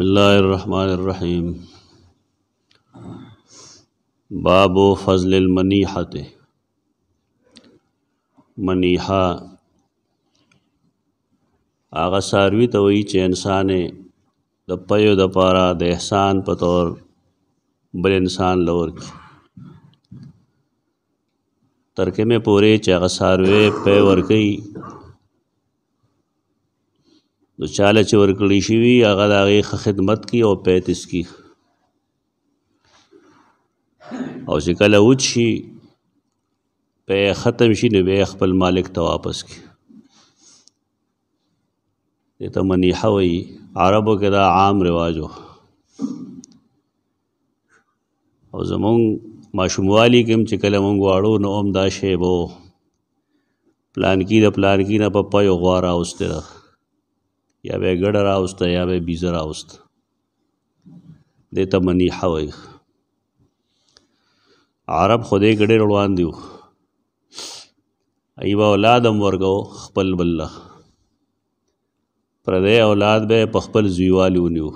بسم اللہ الرحمن الرحیم باب و فضل منیحا آغا ساروی توئی ساروى تو چينسان دپيو د پارا دحسان پطور بل انسان لور کی ترکے میں پورے چاغ ساروے پی ورکی نو چاله چې ورکړی شي وي هغه د هغې خدمت کی او پیتس کی او چې کله وچ شي په ختم شي نو بیا خپل مالک ته واپس کی دې ته منیحه وایي عربو کې دا عام رواج و او زمونږ ماشوموالي کې هم چې کله مونږ واړو نو هم دا شی به پلان کې د پلان کې نه پپا یو غواره اوسته یا به ګډه راوسته یا به بیزه راوسته دې ته منیحه وایي عرب خدای ګډې روان دیو ایبا اولادم ورګو خپل بلله پردې اولاد به په خپل زیوالو نیو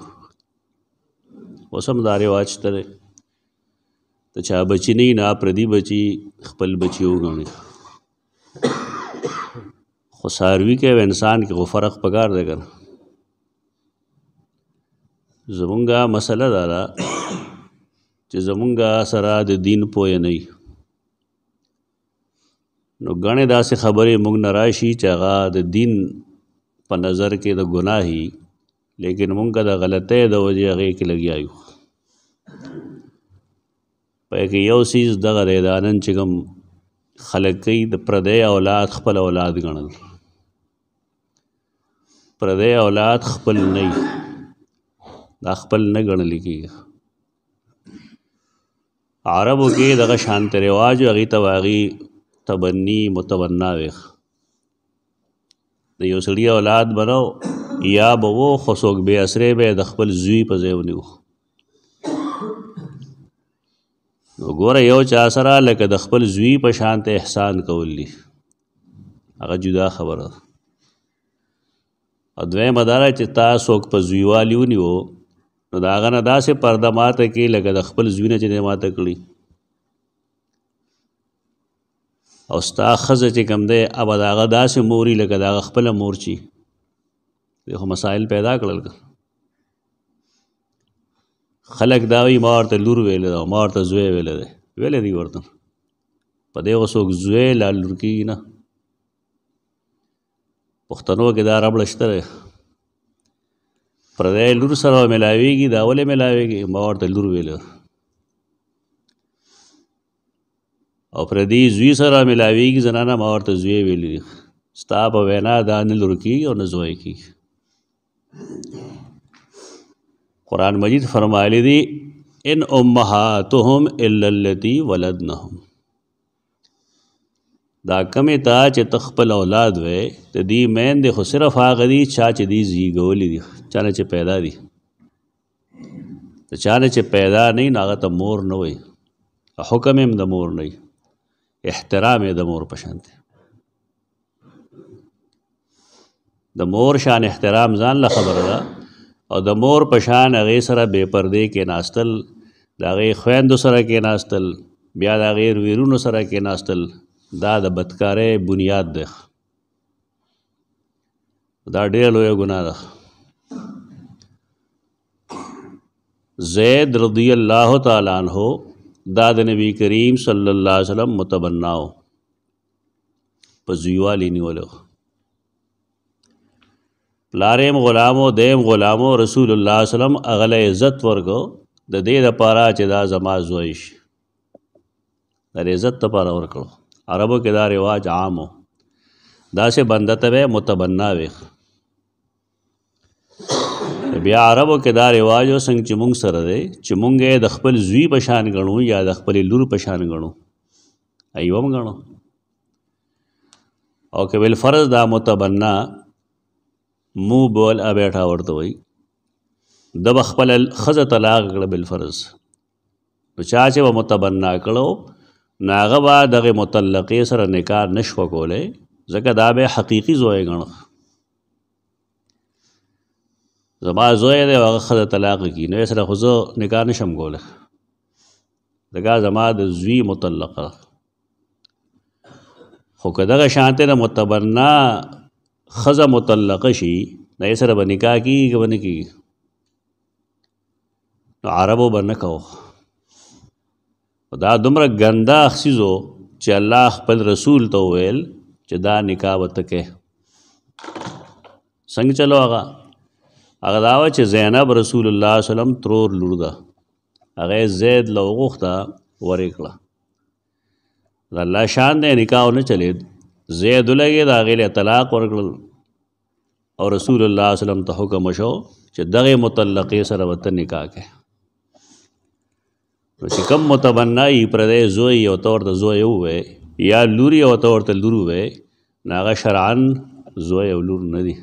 وسم داري واچ تر ته چا بچی نه نه پردي بچی خپل بچی وګڼي خو ساروی کې انسان کې غو فرق پکار دی کنه زمونږه مسله دا ده چې زمونږه سره د دین پوه نه نو غاڼې داسې خبرې موږ نه راشي چې هغه د دین په نظر کې د ګناهي لیکن موږ د غلطۍ د وجې هغه کې لګیایو په کې یو سیز دغه ریدانن چې کوم خلک کوي د پردې اولاد خپل اولاد ګڼل پردې اولاد خپل نه دا خپل نه ګڼل کېږي عربو کې دغه شانت رواج هغې ته هغې تبني متبنا ویخ د یو سړي اولاد بنو یا به وو خو څوک بې اسرې به د خپل زوی په ځای ونیو نو ګوره یو چا سره لکه د خپل زوی په شانت احسان کولی هغه جدا خبره او دویم اداره چې تا څوک په زویوالي ونیو نو دا هغه نه داسې پرده ماته کې لکه د خپل زوی نه چې دی ماته کړي او ستا ښځه چې کوم دی ابه د هغه داسې موري لکه د هغه خپله مور چې خو مسایل پیدا کړل خلک دا وایي ما ورته لور ویلی ده ما ورته زوی ویلی دی ویلی دی ورته په دې خو څوک زوی لا لور کېږي نه پښتنو کې دا ربړه شته پردی لور سره ملاویږي دا ولې ملاویږي ما ورته لور ویل او پردی زوی سره ملاویږي زنانه ما ورته زوی ویلې ستا په وینا دا نه لور کیږي او نه زوی کیږي قرآن مجید فرمایلی دی ان امهاتهم الا التي ولدنهم دا کمې تا چې تخپل اولاد وې د دې میندې خو صرف هغه دي چا چې دې زیږولې دي چانه چې پیدا دي د چانه چې پیدا نه نه هغه ته مور نه وې حکم هم د مور نه احترام د مور پشان دی د مور شان احترام ځان له خبره ده او د مور پشان هغه سره بے پردې کې ناستل دا هغه خويندو سره کې ناستل بیا دا غیر ویرونو سره کې ناستل دا د بدکارۍ بنیاد دی دا ډېر لویه ګناه ده زید رضی الله تعالی عنہ دا د نبی کریم صلی الله علیه وسلم متبناو په زیوالی نیولو پلاریم غلامو دیم غلامو رسول الله وسلم اغله عزت ورکو د دې لپاره چې دا زما زویش د عزت لپاره ورکړو عربو کې دا رواج عامو داسې بنده ته به متبنا وي بیا عربو کې دا رواج او څنګه چې مونږ سره دی چې مونږ یې د خپل زوی په شان غنو یا د خپل لور په شان غنو ایوم غنو او که بل فرض دا متبنا مو بول ا بیٹا ورته وي د خپل خزه طلاق غړ بل فرض نو چا چې و متبنا کړو ناغه با دغه مطلقې سره نکاح نشو کولای ځکه دا به حقيقي زوی ګڼه زما زوی دی هغه خزه طلاق کی نو سره خو زه نکاح نشم کوله دغه زما د زوی مطلقه خو که دغه شانته د متبرنا خزه مطلقه شي نو سره به نکاح کیږي که به نه کیږي نو عربو به نه کوو دا دومره ګنده اخسیزو چې الله خپل رسول ته ویل چې دا نکاح وتکه څنګه چلو هغه هغه دا و چې زینب رسول الله صلی الله علیه وسلم ترور لور ده هغه زید لوغخته ورې کړه دا الله شان دې نکاح نه چلید زید لګي دا غیله طلاق ورکړل او رسول الله صلی الله علیه وسلم ته حکم شو چې دغه متلقې سره وته نکاح کړي نو چې کم متمنای پردې زوی او تور ته زوی وې یا لوري او تور ته لور وې ناغه شرعن زوی او لور نه دي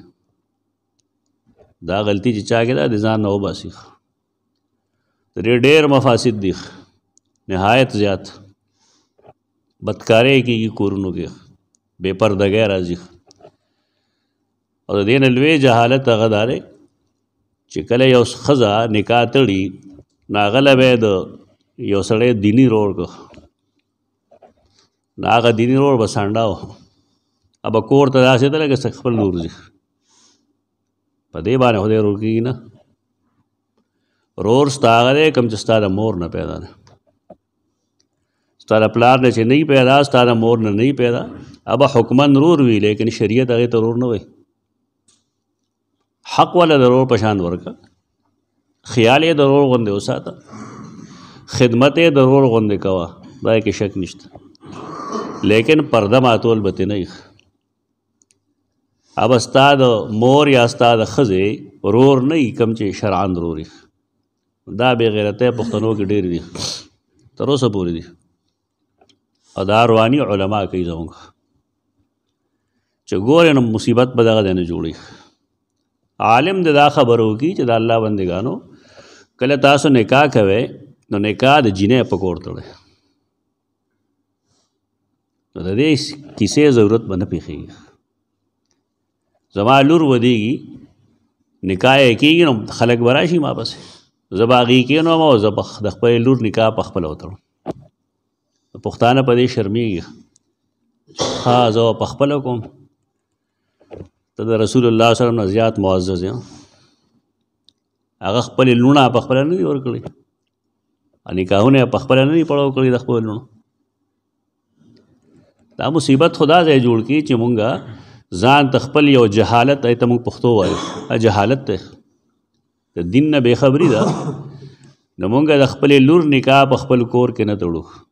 دا غلطي چې چا کې دا د ځان نه وباسي ترې ډېر مفاسد دي نهایت زیات بدکارې کې کورونو کې بے پردګۍ راځي او د دین لوی جهالت هغه داره چې کله یو خزه نکاح تړي ناغله به د یو سړی دینی روړ کو نو هغه دینی روړ به سانډا و ابه کور ته داسې ته لکه خپل نور ځي په دې باندې خدای روړ کېږي نه رور ستا هغه دی کوم چې ستا د مور نه پیدا دی ستا د پلار نه چې نه پیدا ستا د مور نه نه پیدا ابه حکمن رور وی لیکن شریعت هغه ته رور نه وي حق ولا ضرور پشان ورکا خیال یې ضرور غندې وساته خدمت یې ضرور غوندې کوه دا کې شک نشته لیکن پرده ماتول به نه اب استاد مور یا استاد خزه رور نه کم چې شرعان ضروري دا به غیرته پښتنو کې ډېر دي تر اوسه پورې دي ادا رواني علما کوي زموږ چې ګورې نو مصیبت به دغه نه جوړي عالم د دا خبر وکي چې د الله بندگانو کله تاسو نکاح کوئ نو نکاح د جینې په کور تړي نو د دې کیسې ضرورت باندې پیخي زما لور ودیږي نکاح کېږي نو خلک براشي ما بس زباغي کې نو ما زب د خپل لور نکاح په خپل وتړو پښتانه په دې شرمېږي ها زه په خپل کوم ته د رسول الله صلی الله علیه وسلم نه زیات معزز یم هغه خپل لونه په خپل نه دی ورکړي او نکاحونه په خپل نه پړاو کړی د خپل لونو دا مصیبت خدا ځای جوړ کی چې مونږه ځان تخپل یو جهالت ایته مونږ پښتو وایو جهالت ته د دین نه بے خبري ده نو مونږه د خپل لور نکاح په خپل کور کې نه تړو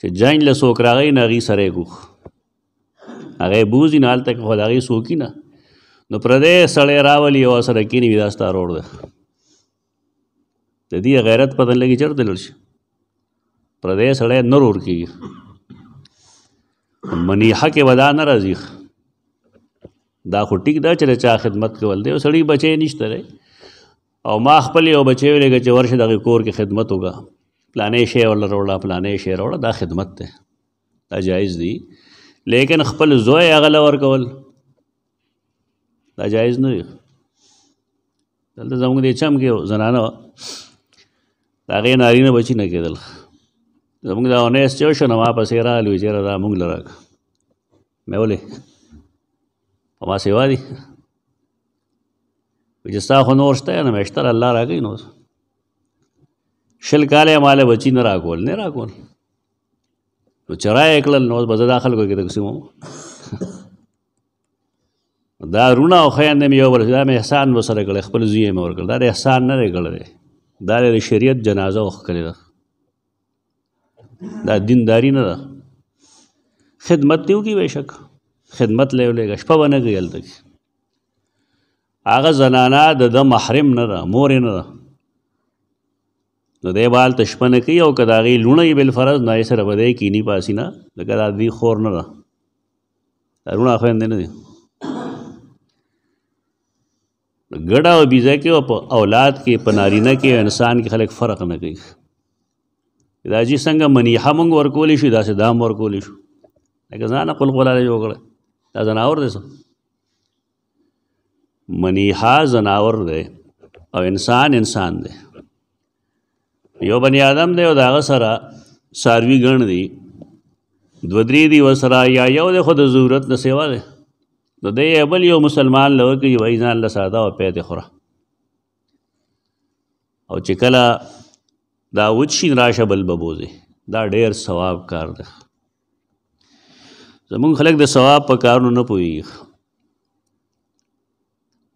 چې جاین له سوک راغی نه غي سره کو هغه بوزي نه حالت کې خدای سوکی نه نو پردې سړې راولي او سره کې نه وي داستا روړ ده د دې غیرت پته لګي چېرته دلل شي پردی سړی نه رور کېږي منیحه کې ودا نه راځي دا خو ټیک ده چې د چا خدمت کول دی او سړی بچی نشته دی او ما خپل یو بچی ویلېږه چې ورشه دغه کور کې خدمت وکړه پلانې شی ورله راوړه پلانې شی راوړه دا خدمت دی دا جایز دی لیکن خپل زوی هغه له ورکول دا جایز نه دی دلته زموږ د چم کې زنانه د هغې نارینه بچي نه کېدل زموږ دا اونیس چې وشو نو ما پسې راغلی وي چېرې دا موږ له راکړه مې ولې په ما سیوا دي وایي چې ستا خو نور شته نه مې شته الله راکوي نو شل کاله یې ماله بچي نه راکول نه راکول نو چې را یې کړل نو به زه دا خلکو کې د قسم وم دا رونه او خیندې مې یو بل دا مې احسان به سره کړی خپل زوی یې مې ورکړل دا احسان نه دی کړی دا د شریعت جنازه وښکلې ده دا دینداری نه ده خدمت دیو کی بشک خدمت له ولې شپه ونه غیل تک هغه زنانا د د محرم نه ده مور نه ده نو دی بال تشپنه کوي او کداغي لونه بل فرض نه سره بده کینی پاسینا لکه دا دی خور نه ده لونه خوین نه دي ګډه او بیزه کې او په اولاد کې په نارینه کې انسان کې خلک فرق نه کوي دا چې څنګه منیحه مونږ ورکولی شو داسې دام ورکولی شو لکه ځان خپل غلاله جوړ کړه دا ځناور دی منیحه ځناور دی او انسان انسان دی یو بنی آدم دی او دا سره ساروی ګڼ دی دو درې دی وسره یا یو دی خو د ضرورت نه سیوا دی د دې بل یو مسلمان لور کې وای ځان له ساده او پیدا خوره او چې کله دا وچی راشه بل ببوزي دا ډیر ثواب کار ده زمون خلک د ثواب په کارونو نه پوي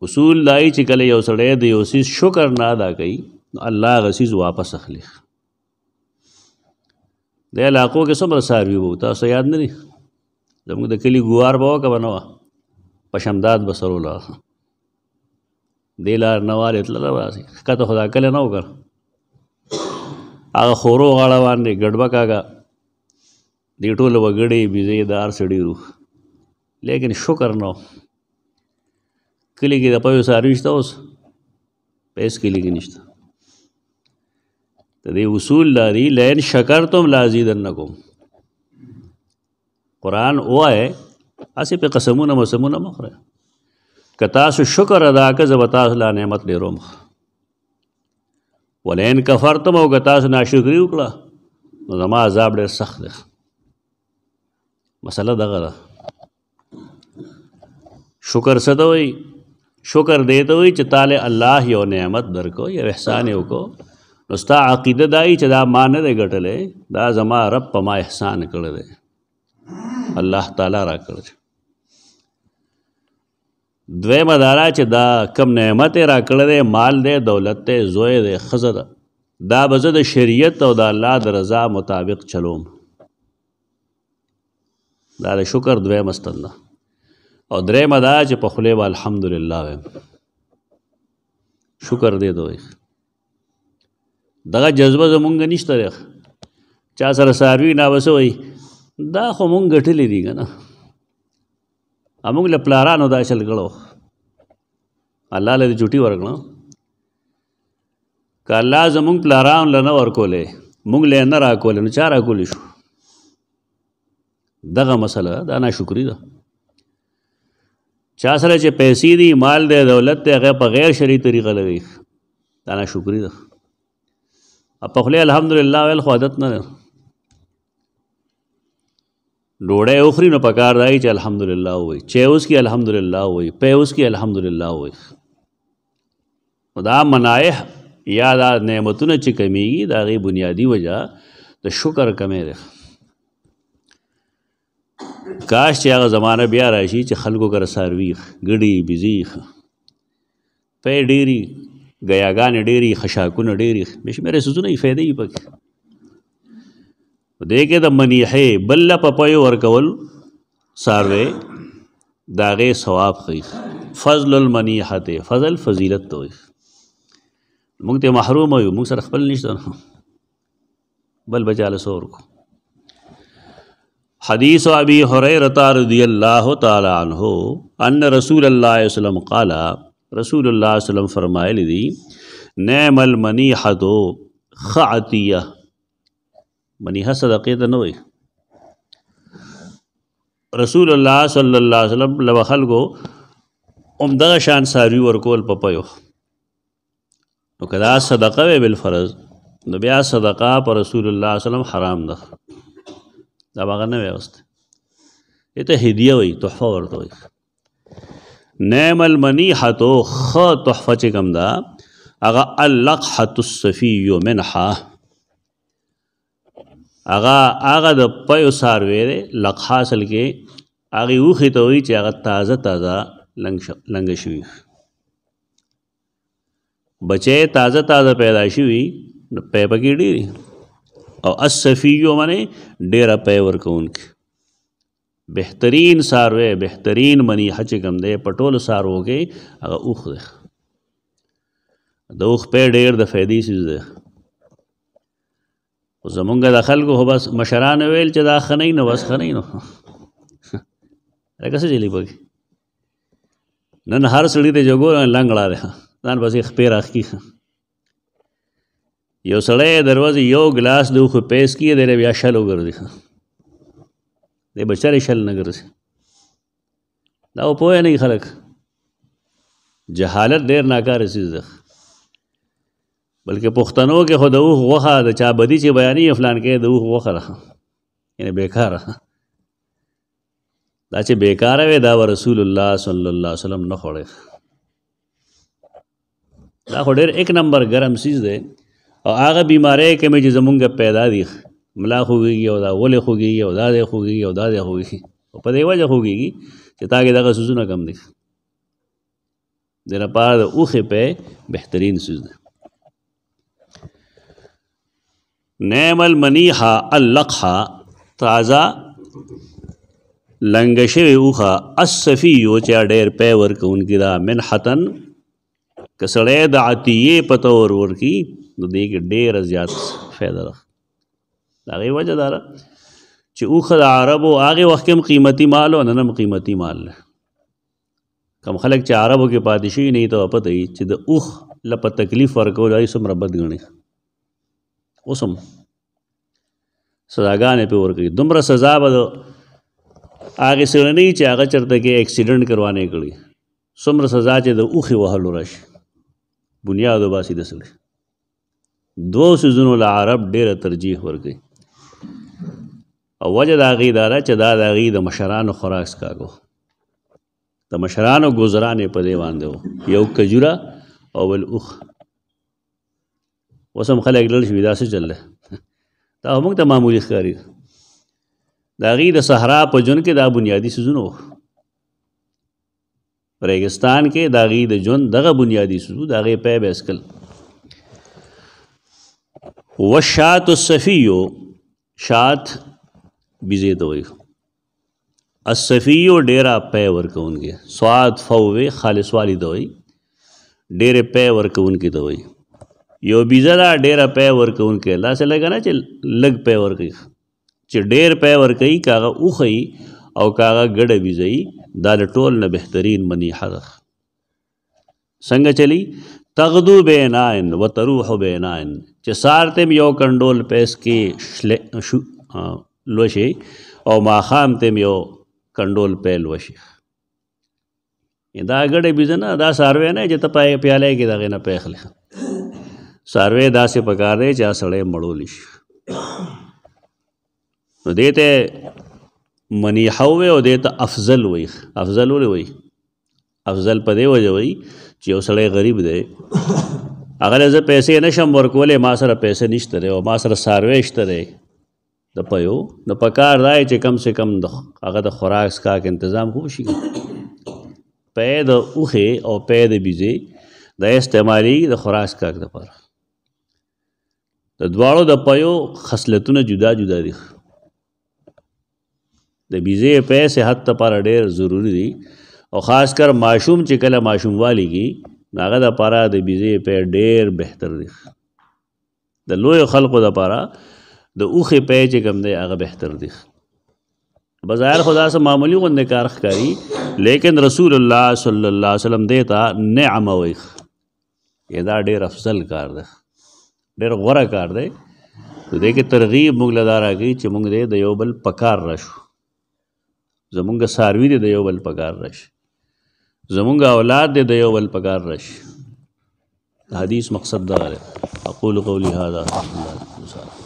اصول دای چې کله یو سړی د یو سیس شکر نه ادا کوي نو الله غسیز واپس اخلي د علاقو کې څومره ساروي وو تاسو یاد نه دي زموږ د کلی ګوار به وکه به نه پشمداد به سر ولاړه دې لار نه والې تلله بس ښکته خو دا کله نه وکړه هغه خورو غاړه باندې ګډبک هغه دې ټول وګړي بېځایه د هر سړي روح لیکن شکر نه کلی کې د پوهې ساری شته اوس پیس کلی کې نشته د دې اصول لري لئن شکرتم لازیدنکم قرآن وایه اسی په قسمونه مسمونه مخره که تاسو شکر ادا کړئ زه به تاسو لا نعمت ډېروم ولئن کفرتم او که تاسو ناشکري وکړه نو زما عذاب ډېر سخت دی مسله دغه ده شکر څه ته وایي شکر دی ته وایي چې تاله الله یو نعمت درکو یو احسان یې وکړو نو ستا عقیده دای چې دا ما نه دی ګټلې دا زما رب په ما احسان کړی دی الله تعالی را کړل دویم دارا چې دا کم نعمت را کړل دی مال دی دولت دی زوی دی خزه ده دا به زه د شریعت او د الله د رضا مطابق چلوم دا د شکر دویم ستن ده او دریم دا چې په خولې به الحمدلله وایم شکر دی دوی دغه جذبه زمونږ نشته دی چا سره ساروي نه وسوي دا خو مونږ ګټلې دي که نه مونږ له پلارانو دا چل کړو الله له دې چوټي ورکړو که الله زمونږ پلارانو له نه ورکولې مونږ له نه راکولې نو چا راکولی شو دغه مسله دا ناشکري ده چا سره چې پیسې دي مال دی دولت دی هغه په غیر شرعي طریقه لګوي دا ناشکري ده په خولې الحمدلله ویل خو عادت نه ده ډوړې اوخري نو پکار دی چې الحمدلله وای چې اوس کې الحمدلله وای په اوس کې الحمدلله وای دا منایح یا دا نعمتونه چې کمیږي دا غي بنیادی وجہ د شکر کمې ده کاش چې هغه زمانہ بیا راشي چې خلکو کر سارویخ ګډي بزیخ په ډيري غیاګان ډيري خشاکونه ډيري مش مې رسونه یې فائدې پکې منی ہے بل پپیو اور قبول صارے داغے ثواب خیف فضل المنی حت فضل فضیلت تو منگتے محروم بل بچال کو حدیث ابی ہوتا رضی اللہ تعالیٰ عنہ ان رسول علیہ وسلم قالا رسول علیہ وسلم فرمائے خعتیہ منیحه صدقې ته نه وای رسول الله صلی الله علیه وسلم لو خلکو عمدہ شان ساری ورکول پپیو نو کدا صدقه وی بالفرض نو بیا صدقه پر رسول الله صلی الله علیه وسلم حرام ده دا هغه نه وست ته هدیه وای تحفه ورته وای نعم المنیحه تو خ تحفه چې کم ده هغه اللقحه الصفی منها هغه هغه د پيو ساروي لغ حاصل کې هغه وخه ته وی چې هغه تازه تازه لنګ شوی بچې تازه تازه پیدا شوی نو پې پکې ډیری او اسفیو معنی ډیر پې ورکوونکی بهترین ساروی بهترین منی حچ کم دی پټول سارو کې هغه اوخ دی د اوخ په ډیر د فائدې سیز دی خو زمونږ د خلکو خو بس مشرانو ویل چې دا ښه نه نو بس ښه نه نو لکه څه چلي پکې نن هر سړي ته جوګو لنګړه دی ځان بسې خپې راښکي یو سړی دروازې یو ګلاس د خو پیس کیه دی بیا شل وګرځي دی بچارې شل نه ګرځي دا پوهه نه خلک جهالت ډیر ناکاره چیز ده بلکې پښتنو کې خو د اوخ غوښه د چا بدی چې بیانې فلان کې د اوخ غوښه ده یعنی بیکاره دا چې بیکاره وي دا رسول الله صلی الله علیه وسلم نه خوړې دا خو ډېر یک نمبر ګرم سیز دی او هغه بیمارۍ کې مې چې زمونږ پیدا دي ملا خوږیږي او دا ولې خوږیږي او دا دې خوږیږي او دا دې خوږیږي او په دې وجه خوږیږي چې تاکي دغه سوزونه کم دي د لپاره د اوخې په بهترین سوز دی نعم المنیحا اللقحا تازه لنګ شوی اوخه السفی او چا ډیر پې ورکونکې دا منحتن کسړې د عتیه پته ور ورکی نو دې کې ډیر زیات فائدہ ده دا غي وجه دار چې اوخه د عربو هغه وخت کې قیمتي مال او نن هم قیمتي مال کم خلک چې عربو کې پادشي نه ته پته چې د اوخ لپاره تکلیف ورکول ای سم ربد غني اوسم سزاګانې په ورکړي دومره سزا به هغه سره نه چې هغه چرته کې اکسیډنٹ کروانه کړي څومره سزا چې د اوخي وهلو راشي بنیاد وباسي د سړي دوه سيزونو له عرب ډېره ترجیح ورکړي او وجه د هغې دا ده چې دا د هغې د مشرانو خوراک څکاګو د مشرانو ګزرانې په دې باندې وو یو کجوره او بل اوخ اوس هم خلک لړ شوي دا څه چل دی دا موږ ته معمولي ښکاري د هغې د صحرا په ژوند کې دا بنیادي څیزونه وو ریګستان کې د هغې د ژوند دغه بنیادي څیزو د هغې پی به اسکل وشات الصفیو شات بیزې ته وایي الصفیو ډیرا پی ورکوونکې سواد فوې خالصوالي ته وایي ډېرې پی ورکوونکې ته وایي یو بیزه دا ډیره پې ورکوونکی داسې لګه نه چې لږ پې ورکوي چې ډیر پې ورکوي کاغه اوخی او کاغه ګډه بیزی دا ټول نه بهترین منی حق څنګه چلی تغدو بیناین و تروح بیناین چې سارتم یو کنډول پیس کې لوشي او ماخام تم یو کنډول پیل وشي دا ګډه بیزنه دا ساروی نه چې ته پای پیاله کې دغه نه پیخله ساروی داسې پکار دی چې سړی مړول شي نو دې ته منیحه وي او دې ته افضل وي افضل ولې وي افضل په دې وجه وي چې یو سړی غریب دی هغه زه پیسې نشم ورکولې ما سره پیسې نشته دی او ما سره ساروی شته دی د پيو د پکار راي چې کم سه کم د هغه د خوراک سکاک تنظیم خو شي پې د اوخه او پې د بيزي د استعمالي د خوراک سکاک لپاره د دواړو د پيو خصلتونه جدا جدا دي د بيزې پیسې حد ته پر ډېر ضروری دي او خاص کر ماشوم چې کله ماشوم والی کی ناغه د پاره د بيزې په ډېر بهتر دي د لوی خلقو د پاره د اوخه پي چې کم دی هغه بهتر دي بظاهر خدا سره معمولی غند کار ښکاری لیکن رسول الله صلی الله علیه وسلم دیتا نعم ویخ دا ډېر افضل کار ده ډېر غوره کار دی نو دې کې ترغیب موږ له دا راکوي چې موږ دې د یو بل په کار راشو زمونږ څاروي دې د یو بل په کار راشي زمونږ اولاد دې د یو بل په کار راشي حدیث مقصد دا دی اقول قولی هذا استغفر الله